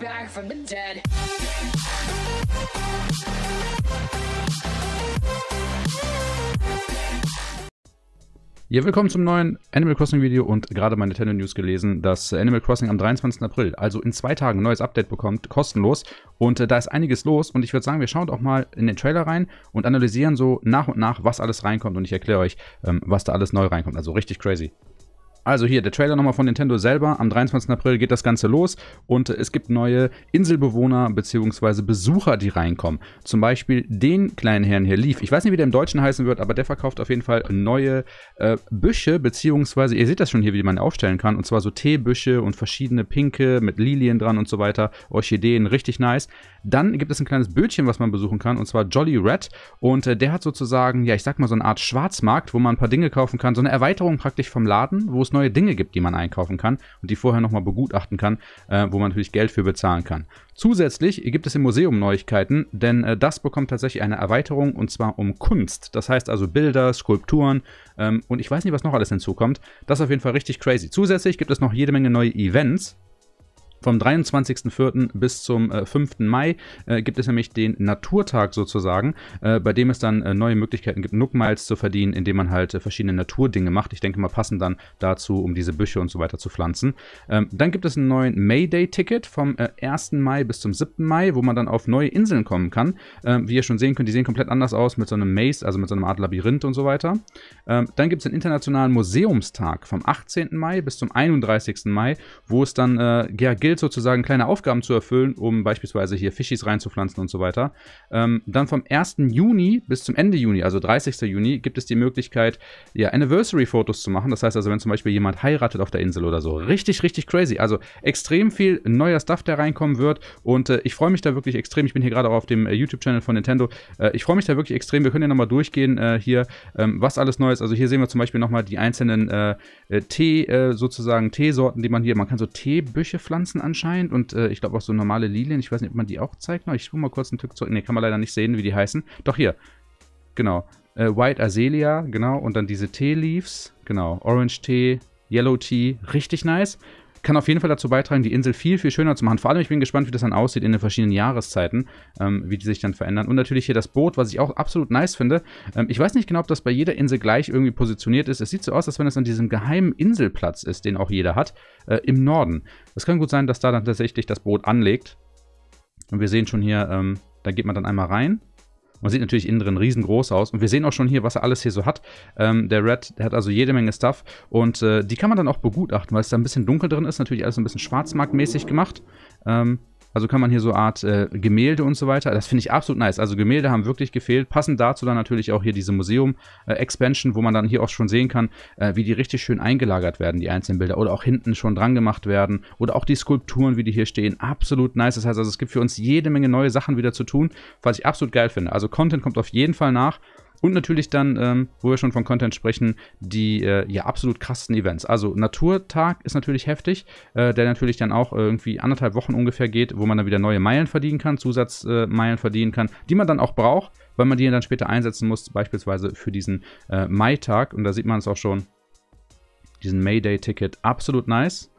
back from the dead. Ja, willkommen zum neuen Animal Crossing Video und gerade meine Nintendo News gelesen, dass Animal Crossing am 23. April, also in zwei Tagen, ein neues Update bekommt, kostenlos. Und äh, da ist einiges los und ich würde sagen, wir schauen auch mal in den Trailer rein und analysieren so nach und nach, was alles reinkommt und ich erkläre euch, ähm, was da alles neu reinkommt. Also richtig crazy. Also hier der Trailer nochmal von Nintendo selber. Am 23. April geht das Ganze los und es gibt neue Inselbewohner bzw. Besucher, die reinkommen. Zum Beispiel den kleinen Herrn hier Leaf. Ich weiß nicht, wie der im Deutschen heißen wird, aber der verkauft auf jeden Fall neue äh, Büsche bzw. ihr seht das schon hier, wie man aufstellen kann. Und zwar so Teebüsche und verschiedene Pinke mit Lilien dran und so weiter. Orchideen, richtig nice. Dann gibt es ein kleines Bötchen, was man besuchen kann und zwar Jolly Red. Und äh, der hat sozusagen, ja ich sag mal so eine Art Schwarzmarkt, wo man ein paar Dinge kaufen kann. So eine Erweiterung praktisch vom Laden, wo es es neue Dinge gibt, die man einkaufen kann und die vorher nochmal begutachten kann, äh, wo man natürlich Geld für bezahlen kann. Zusätzlich gibt es im Museum Neuigkeiten, denn äh, das bekommt tatsächlich eine Erweiterung und zwar um Kunst. Das heißt also Bilder, Skulpturen ähm, und ich weiß nicht, was noch alles hinzukommt. Das ist auf jeden Fall richtig crazy. Zusätzlich gibt es noch jede Menge neue Events vom 23.04. bis zum äh, 5. Mai äh, gibt es nämlich den Naturtag sozusagen, äh, bei dem es dann äh, neue Möglichkeiten gibt, Nookmiles zu verdienen, indem man halt äh, verschiedene Naturdinge macht. Ich denke mal, passen dann dazu, um diese Büsche und so weiter zu pflanzen. Ähm, dann gibt es einen neuen Mayday-Ticket vom 1. Äh, Mai bis zum 7. Mai, wo man dann auf neue Inseln kommen kann. Ähm, wie ihr schon sehen könnt, die sehen komplett anders aus mit so einem Maze, also mit so einer Art Labyrinth und so weiter. Ähm, dann gibt es den internationalen Museumstag vom 18. Mai bis zum 31. Mai, wo es dann äh, ja, gilt, gilt sozusagen kleine Aufgaben zu erfüllen, um beispielsweise hier Fischis reinzupflanzen und so weiter. Ähm, dann vom 1. Juni bis zum Ende Juni, also 30. Juni, gibt es die Möglichkeit, ja, Anniversary-Fotos zu machen. Das heißt also, wenn zum Beispiel jemand heiratet auf der Insel oder so. Richtig, richtig crazy. Also extrem viel neuer Stuff, der reinkommen wird. Und äh, ich freue mich da wirklich extrem. Ich bin hier gerade auch auf dem äh, YouTube-Channel von Nintendo. Äh, ich freue mich da wirklich extrem. Wir können ja nochmal durchgehen äh, hier, ähm, was alles neu ist. Also hier sehen wir zum Beispiel nochmal die einzelnen äh, äh, Tee, sozusagen Teesorten, die man hier, man kann so Teebüche pflanzen schwarzen anscheinend und äh, ich glaube auch so normale Lilien. Ich weiß nicht, ob man die auch zeigt. Ich spule mal kurz ein Stück zurück. Ne, kann man leider nicht sehen, wie die heißen. Doch hier. Genau. Äh, White Azalea, genau. Und dann diese Tee-Leaves. Genau. Orange Tee, Yellow Tea. Richtig nice kann auf jeden Fall dazu beitragen, die Insel viel, viel schöner zu machen. Vor allem, ich bin gespannt, wie das dann aussieht in den verschiedenen Jahreszeiten, ähm, wie die sich dann verändern. Und natürlich hier das Boot, was ich auch absolut nice finde. Ähm, ich weiß nicht genau, ob das bei jeder Insel gleich irgendwie positioniert ist. Es sieht so aus, als wenn es an diesem geheimen Inselplatz ist, den auch jeder hat, äh, im Norden. Es kann gut sein, dass da dann tatsächlich das Boot anlegt. Und wir sehen schon hier, ähm, da geht man dann einmal rein. Und sieht natürlich innen drin riesengroß aus. Und wir sehen auch schon hier, was er alles hier so hat. Ähm, der Red der hat also jede Menge Stuff. Und äh, die kann man dann auch begutachten, weil es da ein bisschen dunkel drin ist. Natürlich alles ein bisschen schwarzmarktmäßig gemacht. Ähm, also kann man hier so Art äh, Gemälde und so weiter. Das finde ich absolut nice. Also Gemälde haben wirklich gefehlt. Passend dazu dann natürlich auch hier diese Museum-Expansion, äh, wo man dann hier auch schon sehen kann, äh, wie die richtig schön eingelagert werden, die einzelnen Bilder. Oder auch hinten schon dran gemacht werden. Oder auch die Skulpturen, wie die hier stehen. Absolut nice. Das heißt also, es gibt für uns jede Menge neue Sachen wieder zu tun, was ich absolut geil finde. Also Content kommt auf jeden Fall nach. Und natürlich dann, ähm, wo wir schon von Content sprechen, die äh, ja absolut krassen Events. Also Naturtag ist natürlich heftig, äh, der natürlich dann auch äh, irgendwie anderthalb Wochen ungefähr geht, wo man dann wieder neue Meilen verdienen kann, Zusatzmeilen verdienen kann, die man dann auch braucht, weil man die dann später einsetzen muss, beispielsweise für diesen äh, Mai-Tag. Und da sieht man es auch schon, diesen Mayday-Ticket, absolut nice,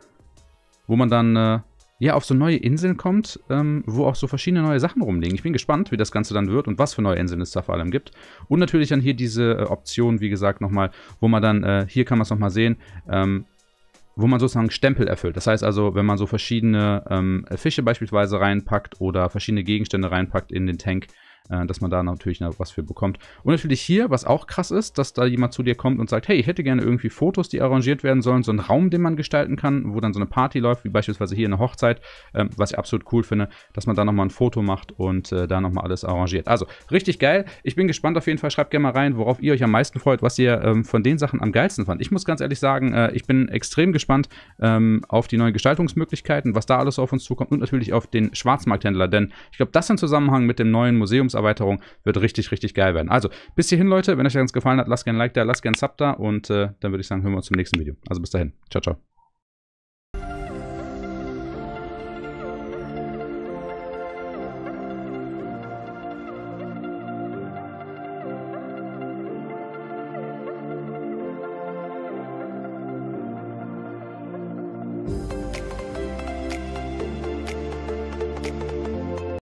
wo man dann äh, ja, auf so neue Inseln kommt, ähm, wo auch so verschiedene neue Sachen rumliegen. Ich bin gespannt, wie das Ganze dann wird und was für neue Inseln es da vor allem gibt. Und natürlich dann hier diese äh, Option, wie gesagt, nochmal, wo man dann, äh, hier kann man es nochmal sehen, ähm, wo man sozusagen Stempel erfüllt. Das heißt also, wenn man so verschiedene ähm, Fische beispielsweise reinpackt oder verschiedene Gegenstände reinpackt in den Tank, äh, dass man da natürlich was für bekommt. Und natürlich hier, was auch krass ist, dass da jemand zu dir kommt und sagt, hey, ich hätte gerne irgendwie Fotos, die arrangiert werden sollen, so einen Raum, den man gestalten kann, wo dann so eine Party läuft, wie beispielsweise hier eine Hochzeit, ähm, was ich absolut cool finde, dass man da nochmal ein Foto macht und äh, da nochmal alles arrangiert. Also, richtig geil. Ich bin gespannt auf jeden Fall. Schreibt gerne mal rein, worauf ihr euch am meisten freut, was ihr ähm, von den Sachen am geilsten fand. Ich muss ganz ehrlich sagen, äh, ich bin extrem gespannt ähm, auf die neuen Gestaltungsmöglichkeiten, was da alles auf uns zukommt und natürlich auf den Schwarzmarkthändler, denn ich glaube, das im Zusammenhang mit dem neuen Museums Teamserweiterung. Wird richtig, richtig geil werden. Also, bis hierhin, Leute. Wenn euch das gefallen hat, lasst gerne ein Like da, lasst gerne ein Sub da und äh, dann würde ich sagen, hören wir uns zum nächsten Video. Also bis dahin. Ciao, ciao.